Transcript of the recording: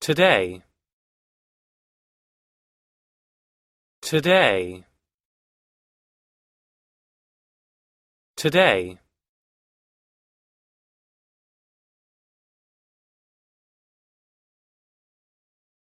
today today today